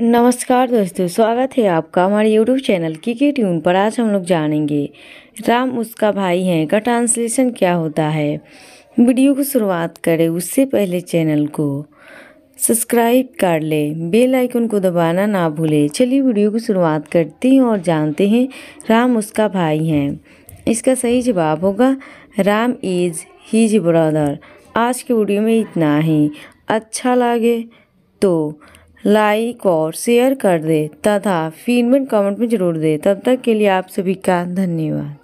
नमस्कार दोस्तों स्वागत है आपका हमारे यूट्यूब चैनल की के ट्यून पर आज हम लोग जानेंगे राम उसका भाई है का ट्रांसलेशन क्या होता है वीडियो को शुरुआत करें उससे पहले चैनल को सब्सक्राइब कर ले बेल आइकन को दबाना ना भूलें चलिए वीडियो की शुरुआत करते हैं और जानते हैं राम उसका भाई है इसका सही जवाब होगा राम इज़ हीज ब्रदर आज के वीडियो में इतना ही अच्छा लगे तो लाइक और शेयर कर दे तथा फीडमेंट कमेंट में ज़रूर दे तब तक के लिए आप सभी का धन्यवाद